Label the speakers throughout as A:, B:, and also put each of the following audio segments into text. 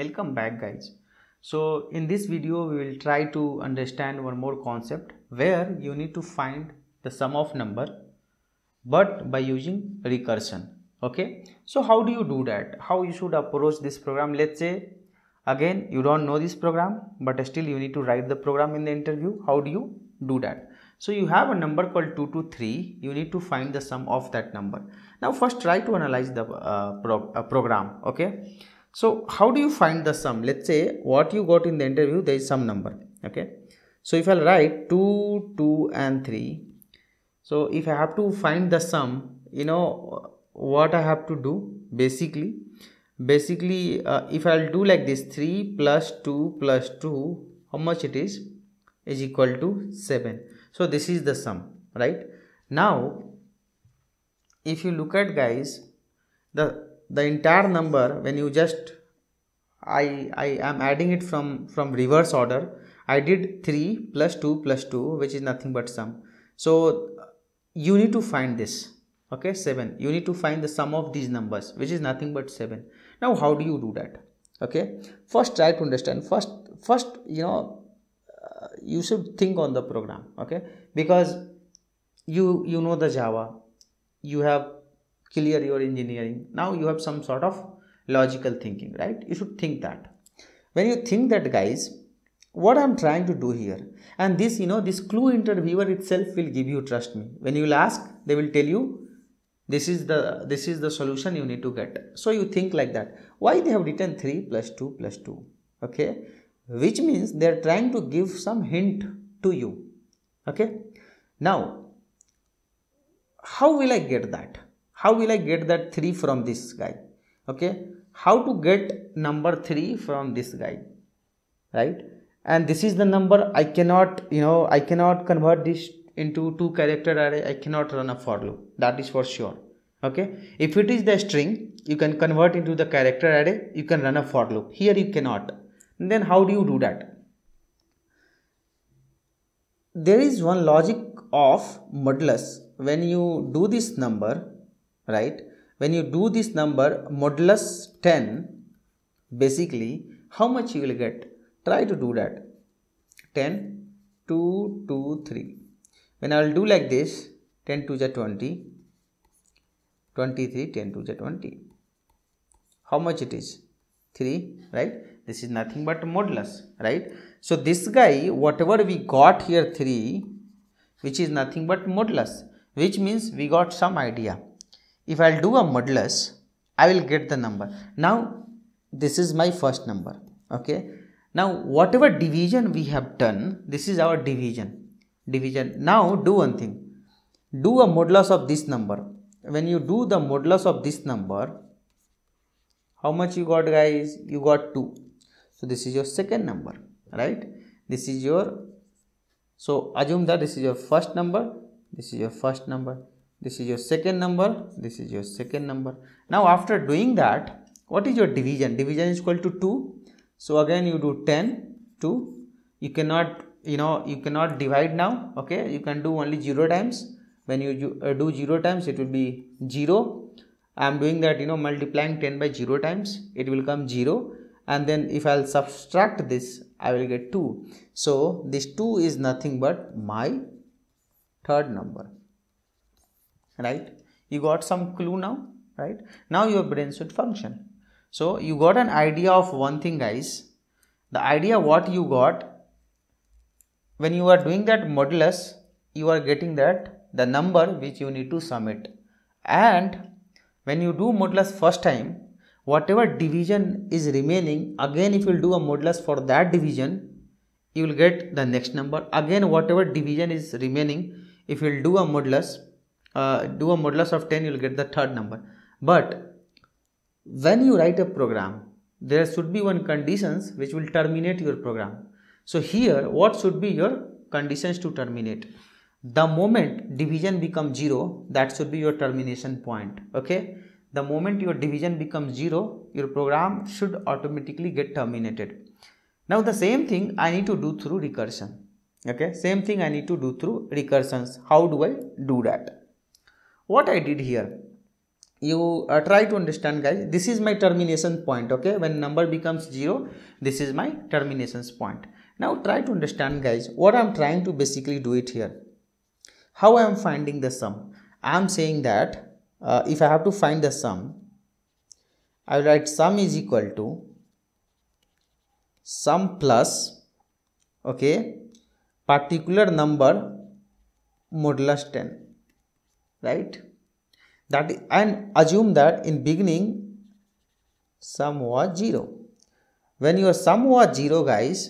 A: welcome back guys so in this video we will try to understand one more concept where you need to find the sum of number but by using recursion okay so how do you do that how you should approach this program let's say again you don't know this program but still you need to write the program in the interview how do you do that so you have a number called 2 to 3 you need to find the sum of that number now first try to analyze the uh, pro uh, program okay so how do you find the sum? Let's say what you got in the interview, there is some number. Okay. So if I'll write 2, 2 and 3. So if I have to find the sum, you know what I have to do basically. Basically, uh, if I'll do like this 3 plus 2 plus 2, how much it is? Is equal to 7. So this is the sum, right? Now, if you look at guys, the the entire number when you just I, I am adding it from, from reverse order. I did 3 plus 2 plus 2 which is nothing but sum. So you need to find this. Okay 7. You need to find the sum of these numbers which is nothing but 7. Now how do you do that? Okay. First try to understand. First first you know uh, you should think on the program. Okay. Because you you know the Java. You have clear your engineering now you have some sort of logical thinking right you should think that when you think that guys what i'm trying to do here and this you know this clue interviewer itself will give you trust me when you will ask they will tell you this is the this is the solution you need to get so you think like that why they have written 3 plus 2 plus 2 okay which means they are trying to give some hint to you okay now how will i get that how will i get that 3 from this guy okay how to get number 3 from this guy right and this is the number i cannot you know i cannot convert this into two character array i cannot run a for loop that is for sure okay if it is the string you can convert into the character array you can run a for loop here you cannot and then how do you do that there is one logic of modulus when you do this number right when you do this number modulus 10 basically how much you will get try to do that 10 2 2 3 when i will do like this 10 to the 20 23 10 to the 20 how much it is 3 right this is nothing but modulus right so this guy whatever we got here 3 which is nothing but modulus which means we got some idea if I'll do a modulus I will get the number now this is my first number okay now whatever division we have done this is our division division now do one thing do a modulus of this number when you do the modulus of this number how much you got guys you got 2 so this is your second number right this is your so assume that this is your first number this is your first number this is your second number this is your second number now after doing that what is your division division is equal to 2 so again you do 10 2 you cannot you know you cannot divide now okay you can do only 0 times when you uh, do 0 times it will be 0 I am doing that you know multiplying 10 by 0 times it will come 0 and then if I'll subtract this I will get 2 so this 2 is nothing but my third number right you got some clue now right now your brain should function so you got an idea of one thing guys the idea what you got when you are doing that modulus you are getting that the number which you need to submit. and when you do modulus first time whatever division is remaining again if you do a modulus for that division you will get the next number again whatever division is remaining if you do a modulus uh, do a modulus of 10 you'll get the third number but when you write a program there should be one conditions which will terminate your program so here what should be your conditions to terminate the moment division becomes zero that should be your termination point okay the moment your division becomes zero your program should automatically get terminated now the same thing i need to do through recursion okay same thing i need to do through recursions how do i do that what i did here you uh, try to understand guys this is my termination point okay when number becomes zero this is my terminations point now try to understand guys what i'm trying to basically do it here how i'm finding the sum i'm saying that uh, if i have to find the sum i write sum is equal to sum plus okay particular number modulus 10 right that and assume that in beginning sum was 0 when your sum was 0 guys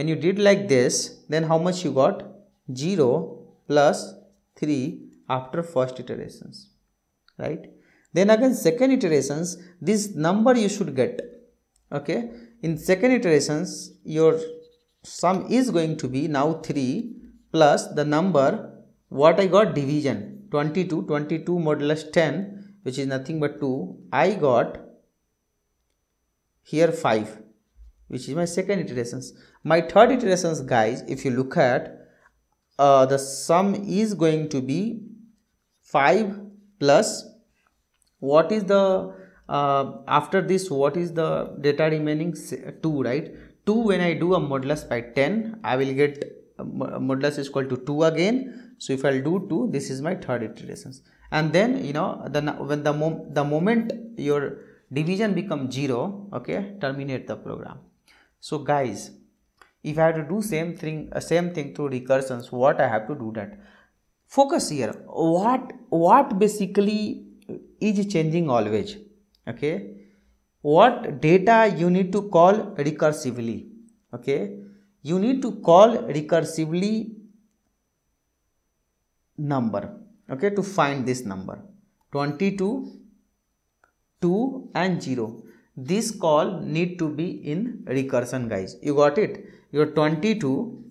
A: when you did like this then how much you got 0 plus 3 after first iterations right then again second iterations this number you should get okay in second iterations your sum is going to be now 3 plus the number what I got division 22 22 modulus 10 which is nothing but 2 I got here 5 which is my second iterations my third iterations guys if you look at uh, the sum is going to be 5 plus what is the uh, after this what is the data remaining 2 right 2 when I do a modulus by 10 I will get uh, modulus is equal to 2 again so if I'll do 2, this is my third iterations. And then, you know, the, when the, mom, the moment your division become 0, okay, terminate the program. So guys, if I have to do same thing, uh, same thing through recursions, what I have to do that? Focus here. What, what basically is changing always, okay? What data you need to call recursively, okay? You need to call recursively number okay to find this number 22 2 and 0 this call need to be in recursion guys you got it your 22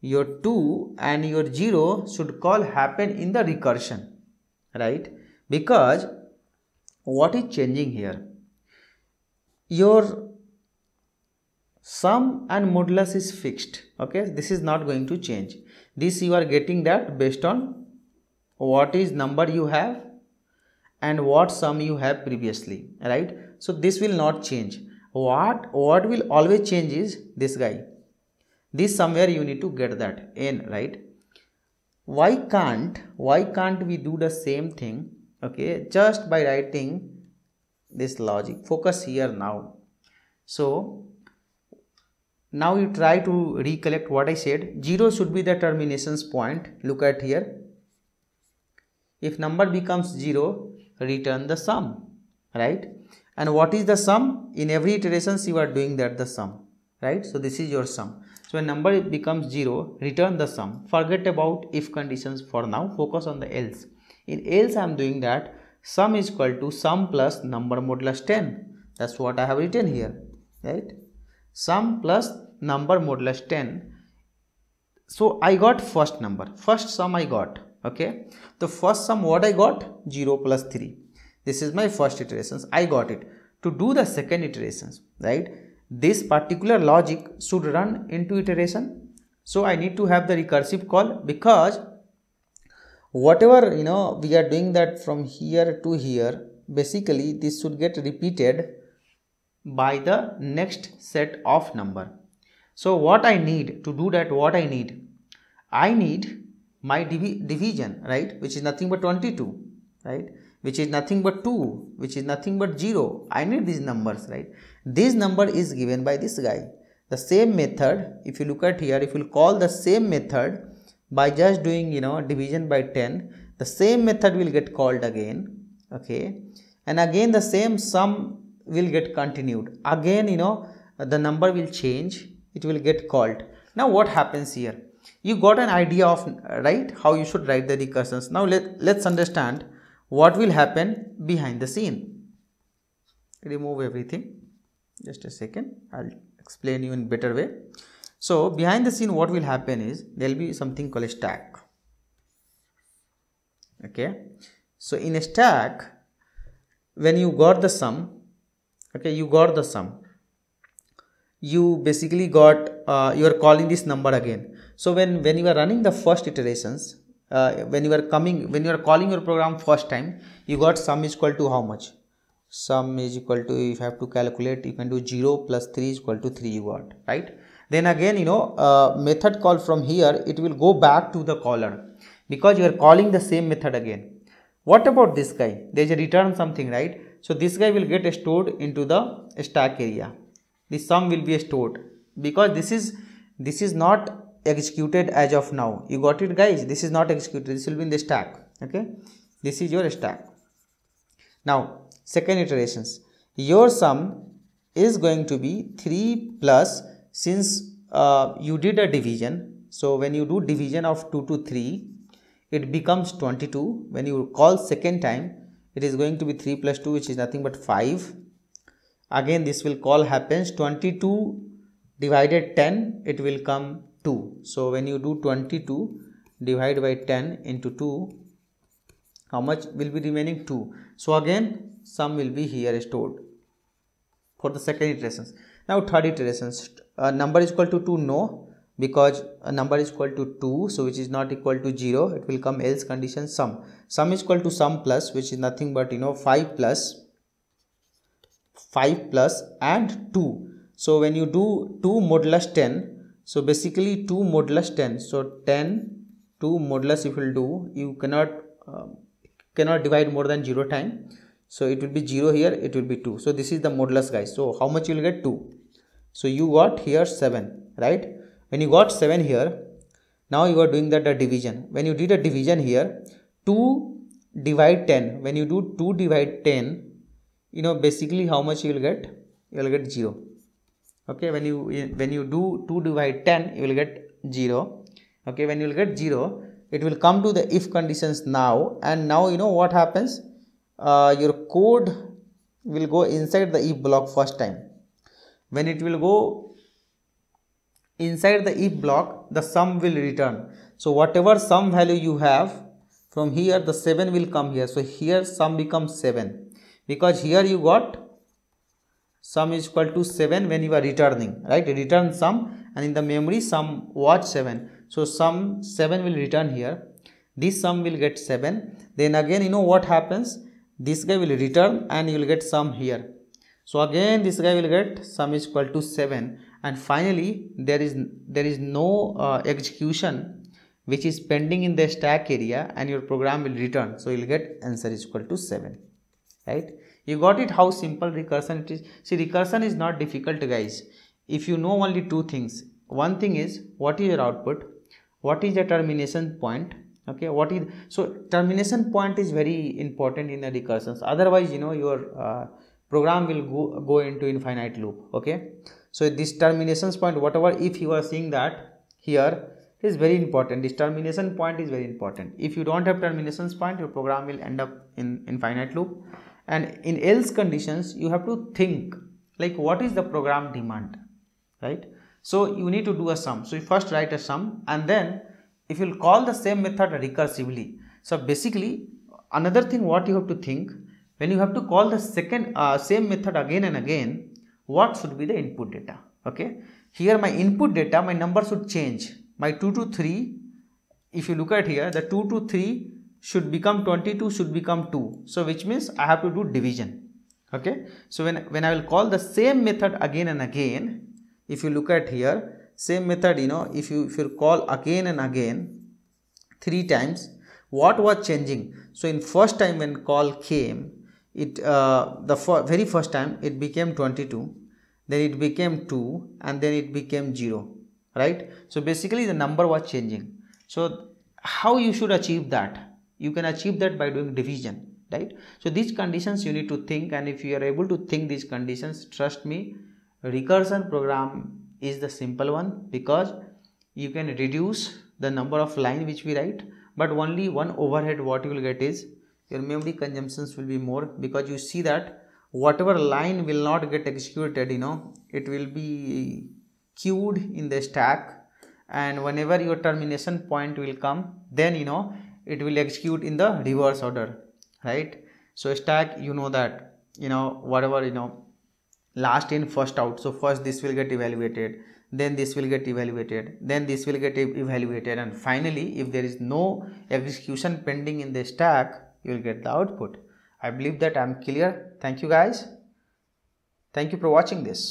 A: your 2 and your 0 should call happen in the recursion right because what is changing here your sum and modulus is fixed okay this is not going to change this you are getting that based on what is number you have and what sum you have previously right so this will not change what what will always change is this guy this somewhere you need to get that n right why can't why can't we do the same thing okay just by writing this logic focus here now so now you try to recollect what i said 0 should be the terminations point look at here if number becomes 0 return the sum right and what is the sum in every iterations you are doing that the sum right so this is your sum so when number becomes 0 return the sum forget about if conditions for now focus on the else in else i am doing that sum is equal to sum plus number modulus 10 that's what i have written here right sum plus number modulus 10 so i got first number first sum i got okay the first sum what i got 0 plus 3 this is my first iterations i got it to do the second iterations right this particular logic should run into iteration so i need to have the recursive call because whatever you know we are doing that from here to here basically this should get repeated by the next set of number so what i need to do that what i need i need my div division right which is nothing but 22 right which is nothing but 2 which is nothing but 0 I need these numbers right this number is given by this guy the same method if you look at here if you call the same method by just doing you know division by 10 the same method will get called again okay and again the same sum will get continued again you know the number will change it will get called now what happens here you got an idea of right how you should write the recursions now let, let's understand what will happen behind the scene remove everything just a second i'll explain you in better way so behind the scene what will happen is there'll be something called a stack okay so in a stack when you got the sum okay you got the sum you basically got uh, you are calling this number again so when when you are running the first iterations uh, when you are coming when you are calling your program first time you got sum is equal to how much sum is equal to if you have to calculate you can do 0 plus 3 is equal to 3 you got right then again you know uh, method call from here it will go back to the caller because you are calling the same method again what about this guy there is a return something right so this guy will get stored into the stack area the sum will be stored because this is this is not executed as of now you got it guys this is not executed this will be in the stack okay this is your stack now second iterations your sum is going to be 3 plus since uh, you did a division so when you do division of 2 to 3 it becomes 22 when you call second time it is going to be 3 plus 2 which is nothing but 5 again this will call happens 22 divided 10 it will come 2 so when you do 22 divide by 10 into 2 how much will be remaining 2 so again sum will be here stored for the second iterations now third iterations uh, number is equal to 2 no because a number is equal to 2 so which is not equal to 0 it will come else condition sum sum is equal to sum plus which is nothing but you know 5 plus 5 plus and 2 so when you do 2 modulus 10 so basically 2 modulus 10 so 10 2 modulus if you'll do you cannot um, cannot divide more than 0 time so it will be 0 here it will be 2 so this is the modulus guys so how much you will get 2 so you got here 7 right when you got 7 here now you are doing that the division when you did a division here 2 divide 10 when you do 2 divide 10 you know basically how much you will get you will get 0 okay when you when you do 2 divide 10 you will get 0 okay when you will get 0 it will come to the if conditions now and now you know what happens uh, your code will go inside the if block first time when it will go inside the if block the sum will return so whatever sum value you have from here the 7 will come here so here sum becomes 7 because here you got sum is equal to 7 when you are returning right return sum and in the memory sum watch 7 so sum 7 will return here this sum will get 7 then again you know what happens this guy will return and you will get sum here so again this guy will get sum is equal to 7 and finally there is there is no uh, execution which is pending in the stack area and your program will return so you'll get answer is equal to 7 right you got it how simple recursion it is see recursion is not difficult guys if you know only two things one thing is what is your output what is the termination point okay what is so termination point is very important in the recursions otherwise you know your uh, program will go, go into infinite loop okay so this terminations point whatever if you are seeing that here is very important this termination point is very important if you don't have terminations point your program will end up in infinite loop and in else conditions you have to think like what is the program demand right so you need to do a sum so you first write a sum and then if you call the same method recursively so basically another thing what you have to think when you have to call the second uh, same method again and again what should be the input data okay here my input data my number should change my 2 to 3 if you look at here the 2 to 3 should become 22 should become 2 so which means I have to do division okay so when when I will call the same method again and again if you look at here same method you know if you if you call again and again three times what was changing so in first time when call came it uh, the very first time it became 22 then it became 2 and then it became 0 right so basically the number was changing so how you should achieve that you can achieve that by doing division right so these conditions you need to think and if you are able to think these conditions trust me recursion program is the simple one because you can reduce the number of line which we write but only one overhead what you will get is your memory consumptions will be more because you see that whatever line will not get executed you know it will be queued in the stack and whenever your termination point will come then you know it will execute in the reverse order right so stack you know that you know whatever you know last in first out so first this will get evaluated then this will get evaluated then this will get evaluated and finally if there is no execution pending in the stack you will get the output i believe that i'm clear thank you guys thank you for watching this